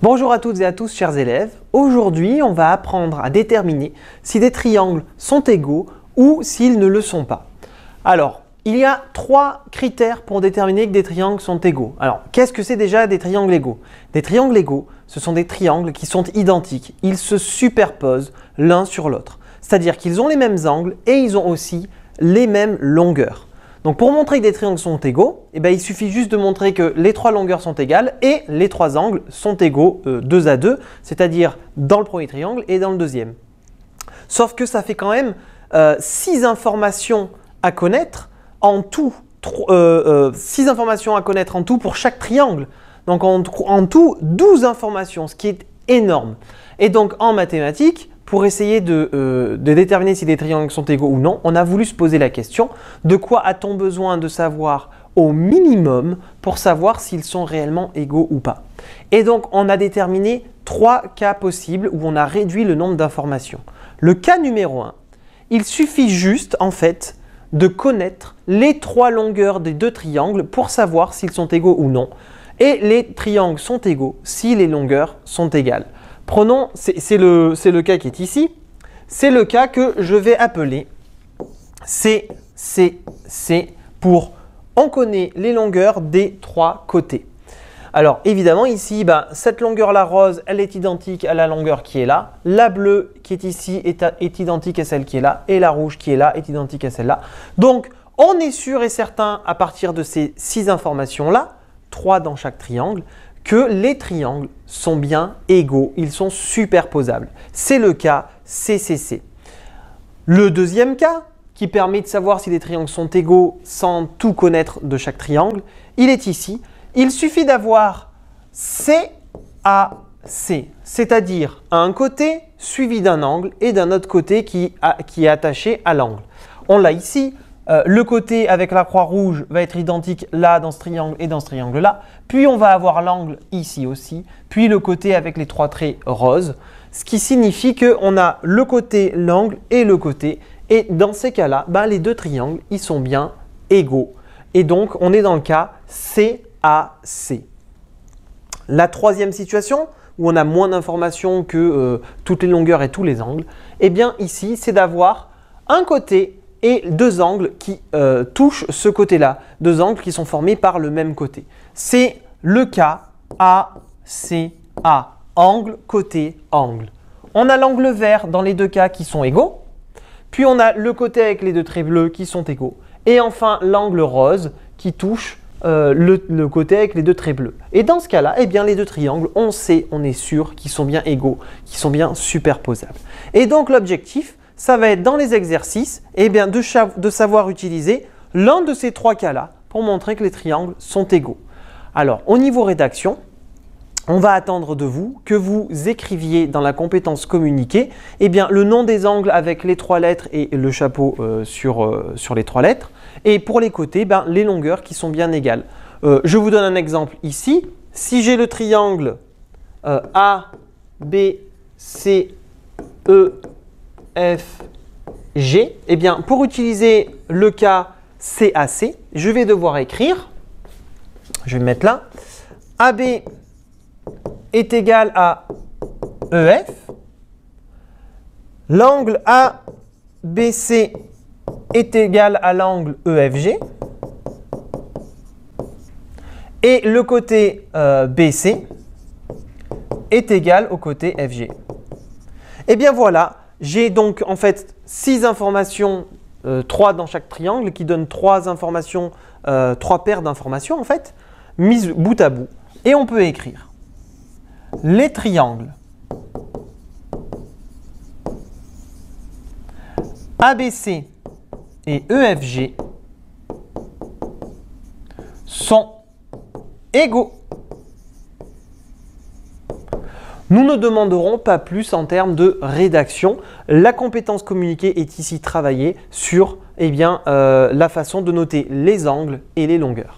Bonjour à toutes et à tous chers élèves, aujourd'hui on va apprendre à déterminer si des triangles sont égaux ou s'ils ne le sont pas. Alors, il y a trois critères pour déterminer que des triangles sont égaux. Alors, qu'est-ce que c'est déjà des triangles égaux Des triangles égaux, ce sont des triangles qui sont identiques, ils se superposent l'un sur l'autre. C'est-à-dire qu'ils ont les mêmes angles et ils ont aussi les mêmes longueurs. Donc pour montrer que des triangles sont égaux, eh ben, il suffit juste de montrer que les trois longueurs sont égales et les trois angles sont égaux euh, deux à deux, c'est-à-dire dans le premier triangle et dans le deuxième. Sauf que ça fait quand même euh, six informations à connaître en tout, euh, informations à connaître en tout pour chaque triangle. Donc en, en tout, 12 informations, ce qui est énorme. Et donc en mathématiques, pour essayer euh, de, déterminer si des triangles sont égaux ou non, on a voulu se poser la question de quoi a-t-on besoin de savoir au minimum pour savoir s'ils sont réellement égaux ou pas. Et donc on a déterminé trois cas possibles où on a réduit le nombre d'informations. Le cas numéro 1, il suffit juste en fait de connaître les trois longueurs des deux triangles pour savoir s'ils sont égaux ou non. Et les triangles sont égaux si les longueurs sont égales prenons, c'est le, cas qui est ici, c'est le cas que je vais appeler C, C, C pour on connaît les longueurs des trois côtés. Alors évidemment ici, bah, cette longueur la rose, elle est identique à la longueur qui est là. La bleue qui est ici est, est identique à celle qui est là. Et la rouge qui est là est identique à celle-là. Donc on est sûr et certain à partir de ces six informations-là, trois dans chaque triangle, que les triangles sont bien égaux, ils sont superposables. C'est le cas CCC. Le deuxième cas, qui permet de savoir si les triangles sont égaux sans tout connaître de chaque triangle, il est ici. Il suffit d'avoir CAC, c'est-à-dire un côté suivi d'un angle et d'un autre côté qui, qui est attaché à l'angle. On l'a ici, euh, le côté avec la croix rouge va être identique là dans ce triangle et dans ce triangle là. Puis on va avoir l'angle ici aussi. Puis le côté avec les trois traits roses. Ce qui signifie qu'on a le côté, l'angle et le côté. Et dans ces cas-là, bah, les deux triangles, ils sont bien égaux. Et donc, on est dans le cas CAC. La troisième situation, où on a moins d'informations que euh, toutes les longueurs et tous les angles, eh bien ici, c'est d'avoir un côté et deux angles qui euh, touchent ce côté-là, deux angles qui sont formés par le même côté. C'est le cas A, angle, côté, angle. On a l'angle vert dans les deux cas qui sont égaux, puis on a le côté avec les deux traits bleus qui sont égaux, et enfin l'angle rose qui touche euh, le, côté avec les deux traits bleus. Et dans ce cas-là, eh bien, les deux triangles, on sait, on est sûr qu'ils sont bien égaux, qu'ils sont bien superposables. Et donc l'objectif, ça va être dans les exercices eh bien, de, savoir utiliser l'un de ces trois cas-là pour montrer que les triangles sont égaux. Alors, au niveau rédaction, on va attendre de vous que vous écriviez dans la compétence communiquée eh bien, le nom des angles avec les trois lettres et le chapeau euh, sur, euh, sur, les trois lettres. Et pour les côtés, ben, les longueurs qui sont bien égales. Euh, je vous donne un exemple ici. Si j'ai le triangle A, B, C, E, F, G, eh bien, pour utiliser le cas CAC, je vais devoir écrire, je vais mettre là, AB est égal à EF, l'angle ABC est égal à l'angle EFG, et le côté euh, BC est égal au côté FG. Et eh bien voilà, j'ai donc en fait six informations, euh, trois 3 dans chaque triangle, qui donnent trois informations, euh, trois paires d'informations en fait, mises bout à bout. Et on peut écrire les triangles ABC et EFG sont égaux. Nous ne demanderons pas plus en termes de rédaction. La compétence communiquée est ici travaillée sur eh bien, euh, la façon de noter les angles et les longueurs.